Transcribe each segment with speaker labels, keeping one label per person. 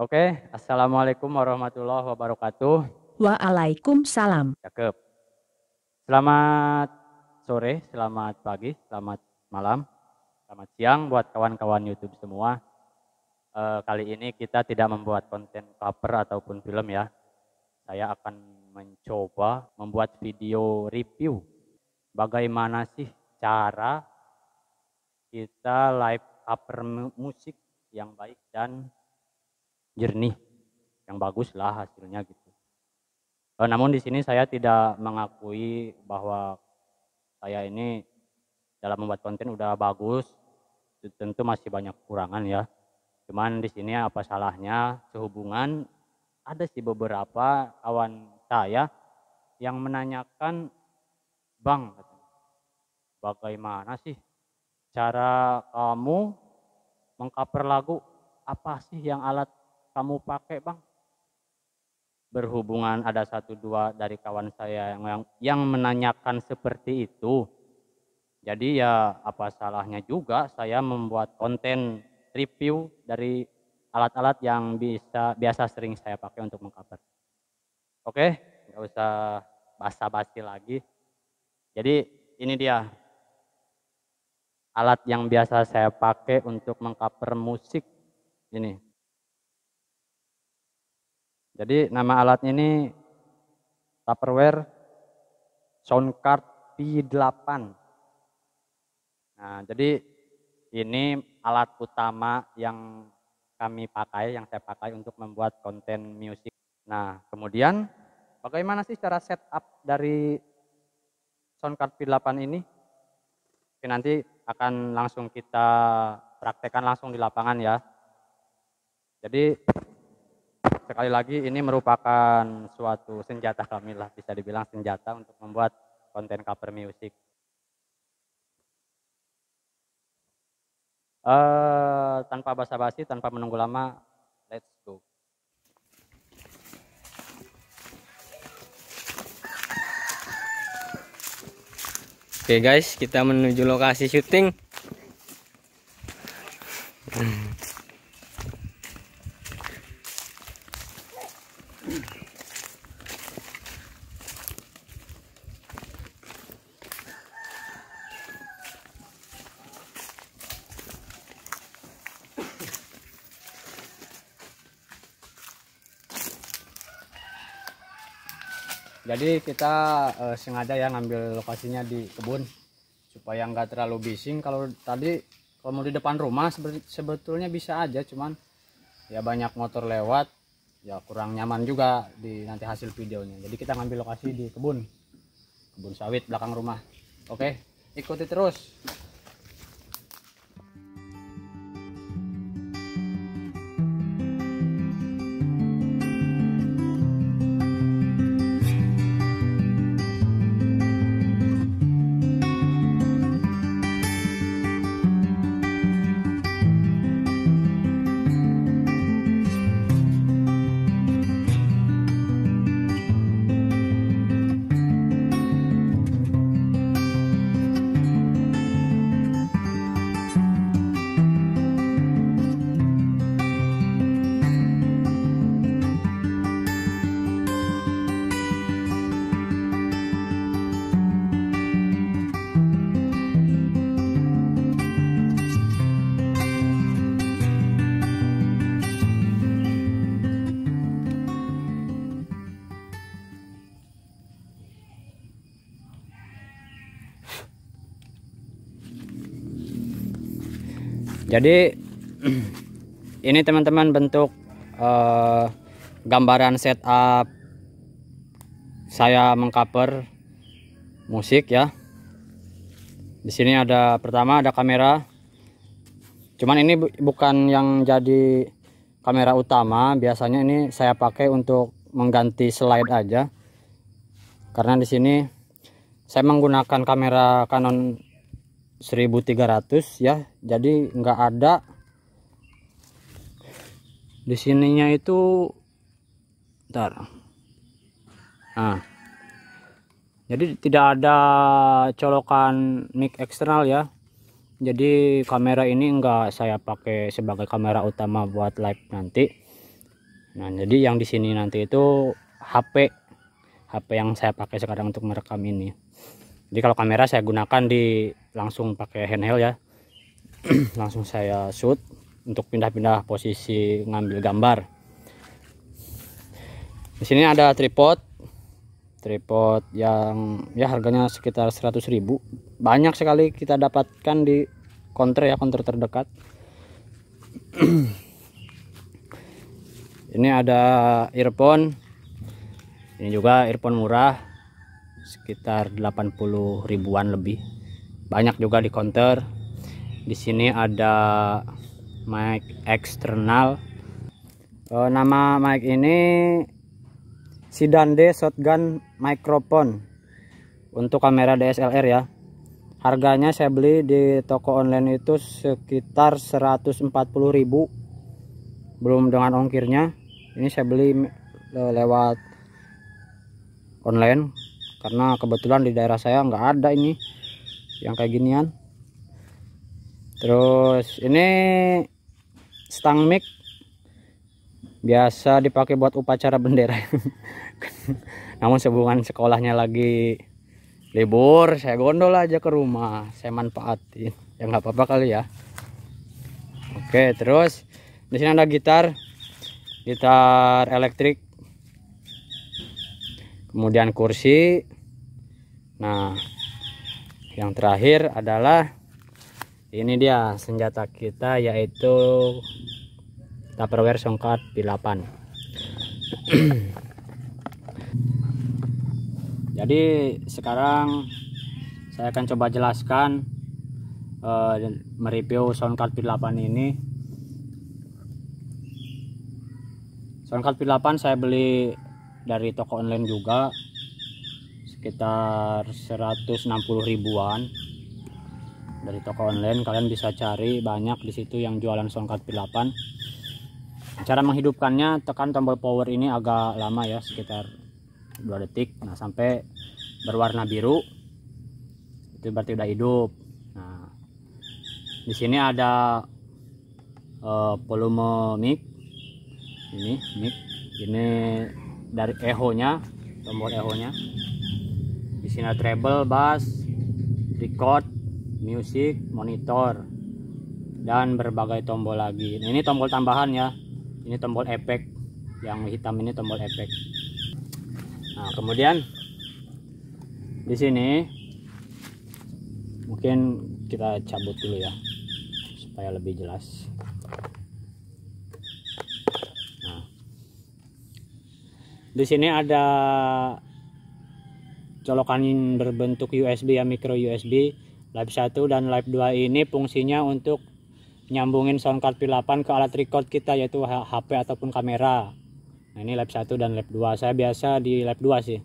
Speaker 1: Oke, Assalamualaikum warahmatullahi wabarakatuh. Waalaikumsalam. Cakep. Selamat sore, selamat pagi, selamat malam, selamat siang buat kawan-kawan YouTube semua. E, kali ini kita tidak membuat konten cover ataupun film ya. Saya akan mencoba membuat video review bagaimana sih cara kita live cover musik yang baik dan jernih yang bagus lah hasilnya gitu. E, namun di sini saya tidak mengakui bahwa saya ini dalam membuat konten udah bagus, tentu masih banyak kekurangan ya. Cuman di sini apa salahnya sehubungan ada sih beberapa kawan saya yang menanyakan bang bagaimana sih cara kamu mengcover lagu apa sih yang alat kamu pakai bang berhubungan ada satu dua dari kawan saya yang, yang yang menanyakan seperti itu jadi ya apa salahnya juga saya membuat konten review dari alat-alat yang bisa biasa sering saya pakai untuk mengcover oke nggak usah basa-basi lagi jadi ini dia alat yang biasa saya pakai untuk mengcover musik ini jadi nama alatnya ini Tupperware Soundcard P8. Nah, jadi ini alat utama yang kami pakai, yang saya pakai untuk membuat konten musik. Nah, kemudian bagaimana sih cara setup dari soundcard P8 ini? Oke, nanti akan langsung kita praktekkan langsung di lapangan ya. Jadi sekali lagi ini merupakan suatu senjata kami lah bisa dibilang senjata untuk membuat konten cover music. Uh, tanpa basa-basi, tanpa menunggu lama, let's go. Oke okay guys, kita menuju lokasi syuting. jadi kita uh, sengaja ya ngambil lokasinya di kebun supaya nggak terlalu bising kalau tadi kalau mau di depan rumah sebetulnya bisa aja cuman ya banyak motor lewat ya kurang nyaman juga di nanti hasil videonya jadi kita ngambil lokasi di kebun kebun sawit belakang rumah oke ikuti terus jadi ini teman-teman bentuk uh, gambaran setup saya mengcover musik ya di sini ada pertama ada kamera cuman ini bu bukan yang jadi kamera utama biasanya ini saya pakai untuk mengganti slide aja karena di sini saya menggunakan kamera Canon 1300 ya jadi nggak ada di sininya itu ntar nah jadi tidak ada colokan mic eksternal ya jadi kamera ini enggak saya pakai sebagai kamera utama buat live nanti nah jadi yang di sini nanti itu HP HP yang saya pakai sekarang untuk merekam ini jadi kalau kamera saya gunakan di langsung pakai handheld ya langsung saya shoot untuk pindah-pindah posisi ngambil gambar di sini ada tripod tripod yang ya harganya sekitar 100.000 banyak sekali kita dapatkan di konter ya konter terdekat ini ada earphone ini juga earphone murah sekitar 80 ribuan lebih banyak juga di counter di sini ada mic eksternal e, nama mic ini Sidande shotgun microphone untuk kamera DSLR ya harganya saya beli di toko online itu sekitar 140.000 belum dengan ongkirnya ini saya beli eh, lewat online karena kebetulan di daerah saya nggak ada ini yang kayak ginian terus ini stang mic biasa dipakai buat upacara bendera namun sehubungan sekolahnya lagi libur saya gondol aja ke rumah saya manfaatin ya nggak apa-apa kali ya oke terus di sini ada gitar gitar elektrik kemudian kursi nah yang terakhir adalah ini dia senjata kita yaitu tupperware songkat P-8. jadi sekarang saya akan coba jelaskan uh, mereview soundcard P8 ini soundcard P8 saya beli dari toko online juga sekitar 160 ribuan dari toko online kalian bisa cari banyak di situ yang jualan songkat P8 cara menghidupkannya tekan tombol power ini agak lama ya sekitar 2 detik nah sampai berwarna biru itu berarti udah hidup nah di sini ada uh, volume mic ini mic ini dari eho nya tombol eho nya sini treble bass record music monitor dan berbagai tombol lagi nah, ini tombol tambahan ya ini tombol efek yang hitam ini tombol efek nah kemudian di sini mungkin kita cabut dulu ya supaya lebih jelas nah, di sini ada colokan berbentuk USB ya micro USB live 1 dan live 2 ini fungsinya untuk nyambungin sound card P8 ke alat record kita yaitu HP ataupun kamera nah ini live 1 dan live 2 saya biasa di live 2 sih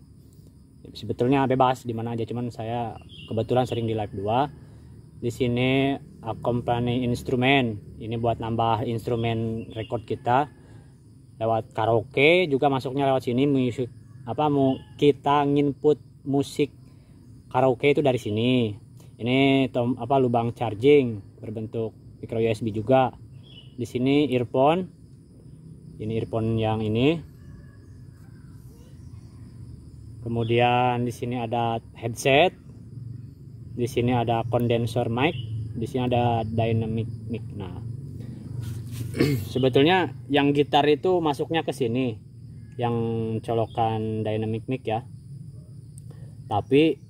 Speaker 1: sebetulnya bebas dimana mana aja cuman saya kebetulan sering di live 2 di sini accompany instrumen ini buat nambah instrumen record kita lewat karaoke juga masuknya lewat sini music apa mau kita nginput musik karaoke itu dari sini ini tom, apa lubang charging berbentuk micro USB juga di sini earphone ini earphone yang ini kemudian di sini ada headset di sini ada kondensor mic di sini ada dynamic mic nah sebetulnya yang gitar itu masuknya ke sini yang colokan dynamic mic ya tapi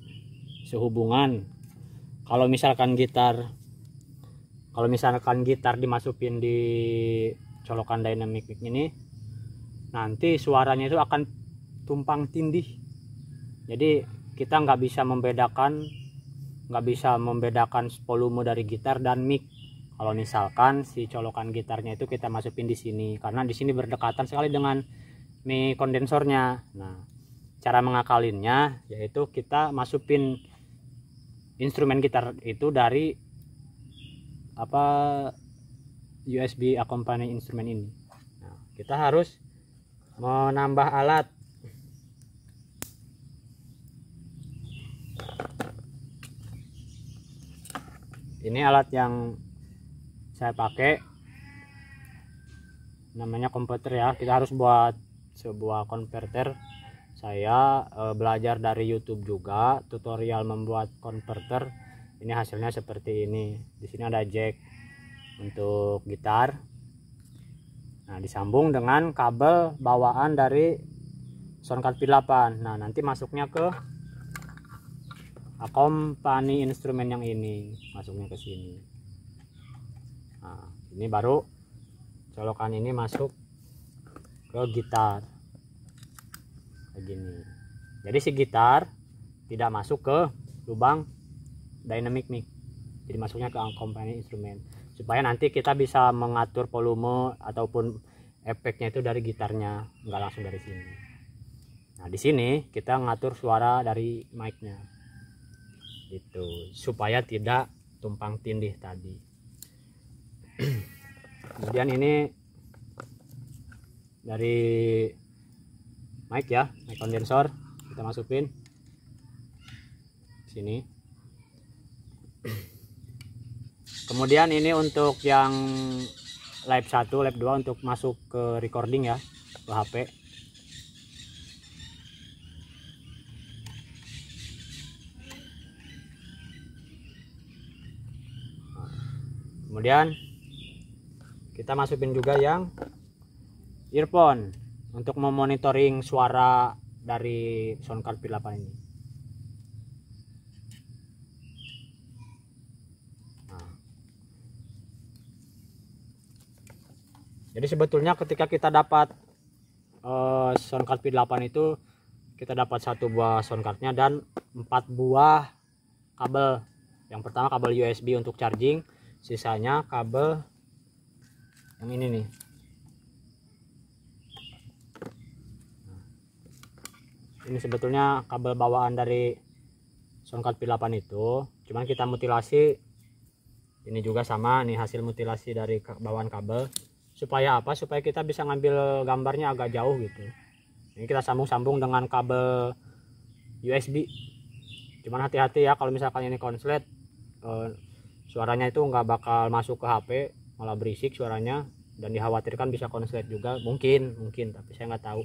Speaker 1: sehubungan kalau misalkan gitar kalau misalkan gitar dimasukin di colokan dynamic mic ini nanti suaranya itu akan tumpang tindih jadi kita nggak bisa membedakan nggak bisa membedakan volume dari gitar dan mic kalau misalkan si colokan gitarnya itu kita masukin di sini karena di sini berdekatan sekali dengan mic kondensornya nah cara mengakalinnya yaitu kita masukin instrumen gitar itu dari apa USB accompany instrumen ini nah, kita harus menambah alat ini alat yang saya pakai namanya komputer ya kita harus buat sebuah konverter saya uh, belajar dari YouTube juga tutorial membuat converter ini hasilnya seperti ini di sini ada jack untuk gitar nah disambung dengan kabel bawaan dari soundcard P8 nah nanti masuknya ke akompani instrumen yang ini masuknya ke sini nah ini baru colokan ini masuk ke gitar begini jadi si gitar tidak masuk ke lubang dynamic mic jadi masuknya ke accompanying instrument supaya nanti kita bisa mengatur volume ataupun efeknya itu dari gitarnya nggak langsung dari sini nah di sini kita ngatur suara dari micnya itu supaya tidak tumpang tindih tadi kemudian ini dari mic ya mic kondensor kita masukin sini kemudian ini untuk yang live 1 live 2 untuk masuk ke recording ya ke HP kemudian kita masukin juga yang earphone untuk memonitoring suara dari soundcard P8 ini nah. jadi sebetulnya ketika kita dapat uh, eh, soundcard P8 itu kita dapat satu buah soundcardnya dan empat buah kabel yang pertama kabel USB untuk charging sisanya kabel yang ini nih ini sebetulnya kabel bawaan dari songkat P8 itu cuman kita mutilasi ini juga sama nih hasil mutilasi dari bawaan kabel supaya apa supaya kita bisa ngambil gambarnya agak jauh gitu ini kita sambung-sambung dengan kabel USB cuman hati-hati ya kalau misalkan ini konslet eh, suaranya itu nggak bakal masuk ke HP malah berisik suaranya dan dikhawatirkan bisa konslet juga mungkin mungkin tapi saya nggak tahu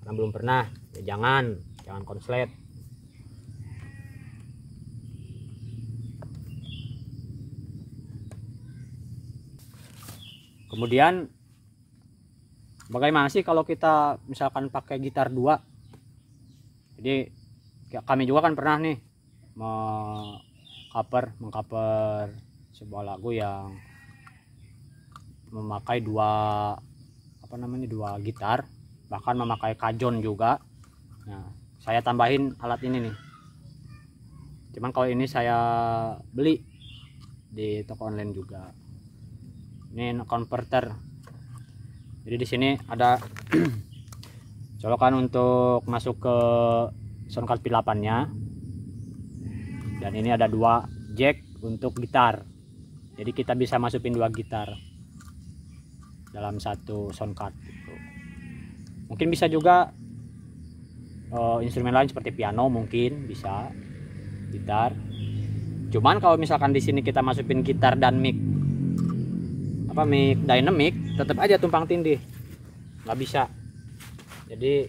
Speaker 1: karena belum pernah ya jangan jangan konslet kemudian bagaimana sih kalau kita misalkan pakai gitar dua jadi kami juga kan pernah nih mengcover mengcover sebuah lagu yang memakai dua apa namanya dua gitar bahkan memakai kajon juga nah, saya tambahin alat ini nih cuman kalau ini saya beli di toko online juga ini converter jadi di sini ada colokan untuk masuk ke sound card P8 nya dan ini ada dua jack untuk gitar jadi kita bisa masukin dua gitar dalam satu sound card mungkin bisa juga uh, instrumen lain seperti piano mungkin bisa gitar cuman kalau misalkan di sini kita masukin gitar dan mic apa mic dynamic tetap aja tumpang tindih nggak bisa jadi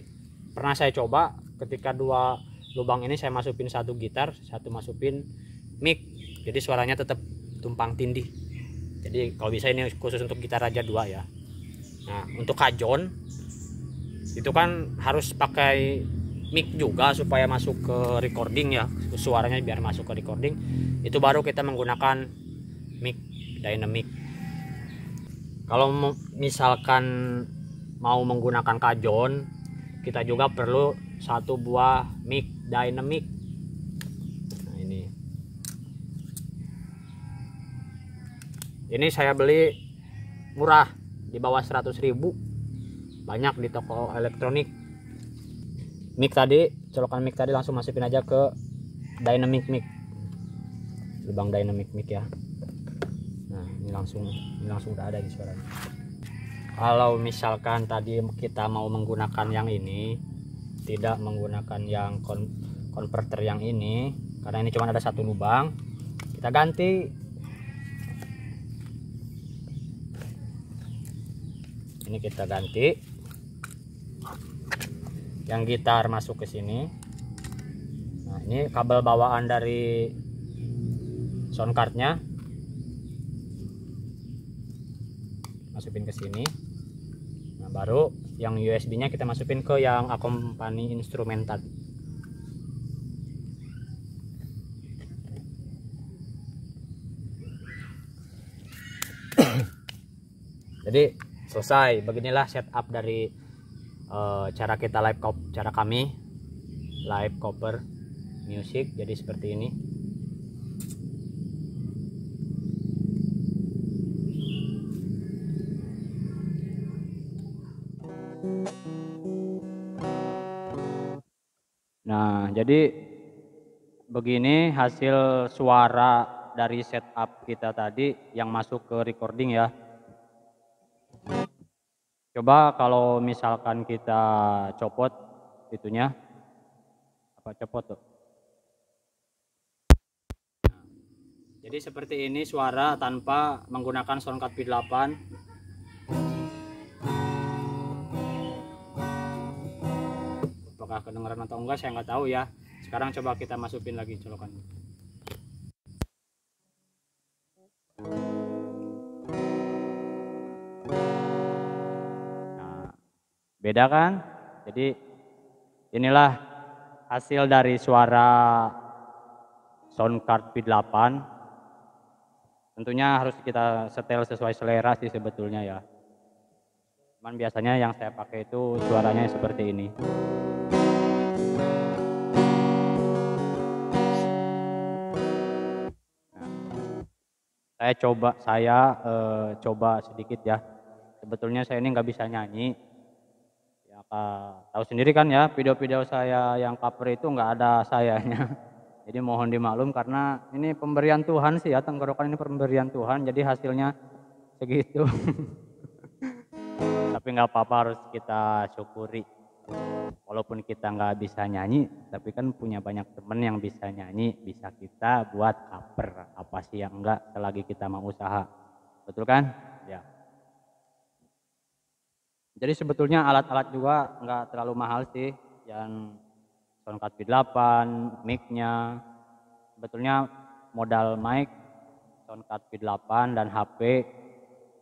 Speaker 1: pernah saya coba ketika dua lubang ini saya masukin satu gitar satu masukin mic jadi suaranya tetap tumpang tindih jadi kalau bisa ini khusus untuk gitar aja dua ya nah untuk kajon itu kan harus pakai mic juga supaya masuk ke recording ya suaranya biar masuk ke recording itu baru kita menggunakan mic dynamic kalau misalkan mau menggunakan kajon kita juga perlu satu buah mic dynamic nah ini ini saya beli murah di bawah 100 ribu banyak di toko elektronik mic tadi colokan mic tadi langsung masukin aja ke dynamic mic lubang dynamic mic ya nah ini langsung ini langsung udah ada di suaranya kalau misalkan tadi kita mau menggunakan yang ini tidak menggunakan yang kon konverter yang ini karena ini cuma ada satu lubang kita ganti ini kita ganti yang gitar masuk ke sini nah ini kabel bawaan dari sound cardnya masukin ke sini nah baru yang USB nya kita masukin ke yang akompani instrumental. jadi selesai beginilah setup dari uh, cara kita live cop, cara kami live cover music jadi seperti ini Nah, jadi begini hasil suara dari setup kita tadi yang masuk ke recording ya. Coba kalau misalkan kita copot itunya, apa copot tuh? Jadi seperti ini suara tanpa menggunakan soundcard P8. Apakah kedengaran atau enggak saya enggak tahu ya. Sekarang coba kita masukin lagi colokan beda kan? Jadi inilah hasil dari suara sound card P8. Tentunya harus kita setel sesuai selera sih sebetulnya ya. Cuman biasanya yang saya pakai itu suaranya seperti ini. Nah, saya coba saya e, coba sedikit ya sebetulnya saya ini nggak bisa nyanyi Eh, tahu sendiri kan ya video-video saya yang cover itu nggak ada sayanya jadi mohon dimaklum karena ini pemberian Tuhan sih ya tenggorokan ini pemberian Tuhan jadi hasilnya segitu tapi nggak apa-apa harus kita syukuri walaupun kita nggak bisa nyanyi tapi kan punya banyak temen yang bisa nyanyi bisa kita buat cover apa sih yang enggak selagi kita mau usaha betul kan ya jadi sebetulnya alat-alat juga nggak terlalu mahal sih, yang soundcard V8, mic-nya, sebetulnya modal mic, soundcard V8 dan HP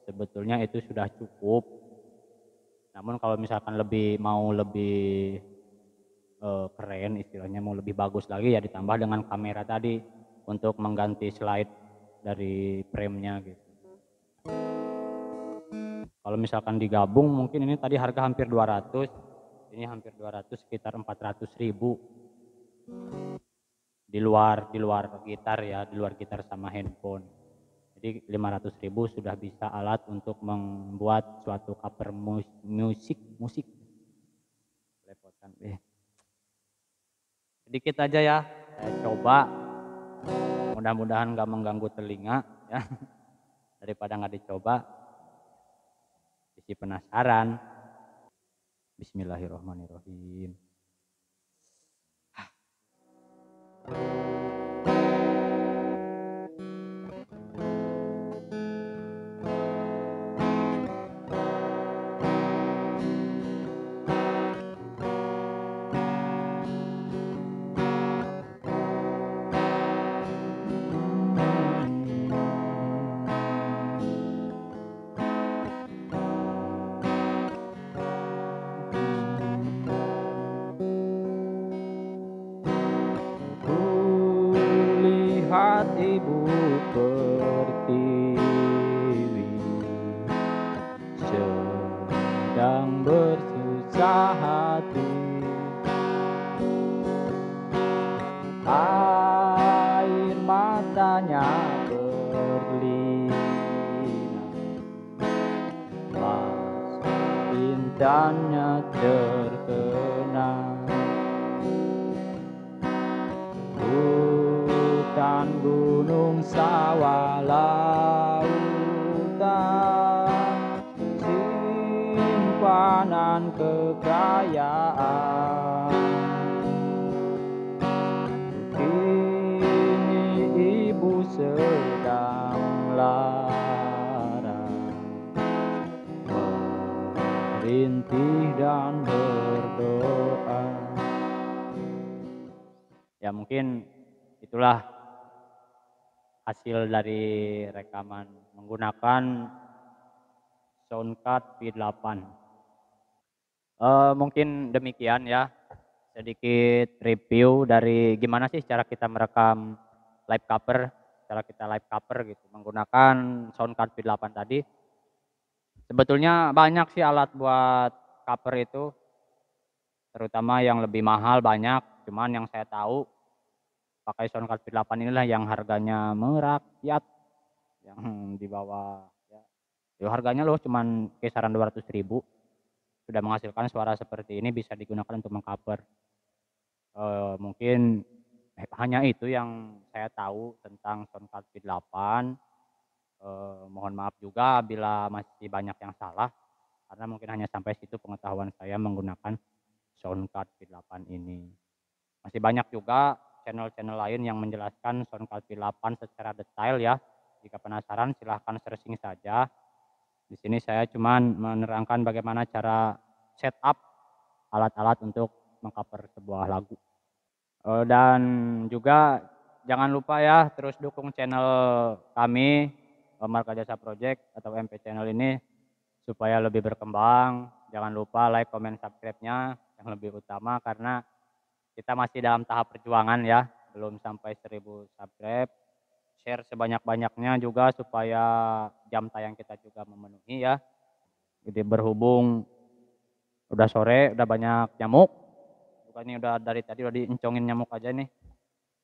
Speaker 1: sebetulnya itu sudah cukup. Namun kalau misalkan lebih mau lebih eh, keren istilahnya mau lebih bagus lagi ya ditambah dengan kamera tadi untuk mengganti slide dari premnya gitu. Kalau misalkan digabung mungkin ini tadi harga hampir 200, ini hampir 200 sekitar 400 ribu. Di luar di luar gitar ya, di luar gitar sama handphone. Jadi 500 ribu sudah bisa alat untuk membuat suatu cover musik musik. Lepotan. Eh. Sedikit aja ya, saya coba. Mudah-mudahan nggak mengganggu telinga ya. Daripada nggak dicoba, penasaran. Bismillahirrahmanirrahim. able dan gunung sawah lautan simpanan kekayaan kini ibu sedang lara merintih dan berdoa ya mungkin itulah hasil dari rekaman menggunakan soundcard v 8 E, eh, mungkin demikian ya sedikit review dari gimana sih cara kita merekam live cover cara kita live cover gitu menggunakan soundcard v 8 tadi sebetulnya banyak sih alat buat cover itu terutama yang lebih mahal banyak cuman yang saya tahu pakai soundcard P8 inilah yang harganya merakyat yang di bawah ya. Yo, ya, harganya loh cuman kisaran 200 ribu sudah menghasilkan suara seperti ini bisa digunakan untuk mengcover e, mungkin eh, hanya itu yang saya tahu tentang soundcard P8 e, eh, mohon maaf juga bila masih banyak yang salah karena mungkin hanya sampai situ pengetahuan saya menggunakan soundcard P8 ini masih banyak juga channel-channel lain yang menjelaskan soundcard v 8 secara detail ya. Jika penasaran silahkan searching saja. Di sini saya cuman menerangkan bagaimana cara setup alat-alat untuk mengcover sebuah lagu. Eh, dan juga jangan lupa ya terus dukung channel kami Marka Jasa Project atau MP channel ini supaya lebih berkembang. Jangan lupa like, comment, subscribe-nya yang lebih utama karena kita masih dalam tahap perjuangan ya, belum sampai 1000 subscribe. Share sebanyak-banyaknya juga supaya jam tayang kita juga memenuhi ya. Jadi berhubung udah sore, udah banyak nyamuk. Bukannya udah dari tadi udah diencongin nyamuk aja nih.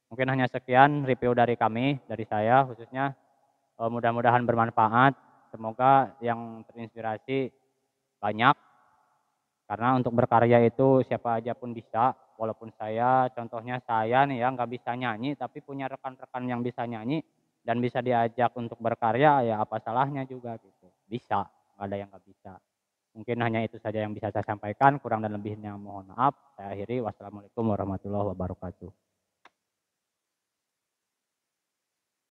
Speaker 1: Mungkin hanya sekian review dari kami, dari saya khususnya. Eh, mudah-mudahan bermanfaat. Semoga yang terinspirasi banyak. Karena untuk berkarya itu siapa aja pun bisa, walaupun saya contohnya saya nih ya nggak bisa nyanyi tapi punya rekan-rekan yang bisa nyanyi dan bisa diajak untuk berkarya ya apa salahnya juga gitu bisa nggak ada yang nggak bisa mungkin hanya itu saja yang bisa saya sampaikan kurang dan lebihnya mohon maaf saya akhiri wassalamualaikum warahmatullahi wabarakatuh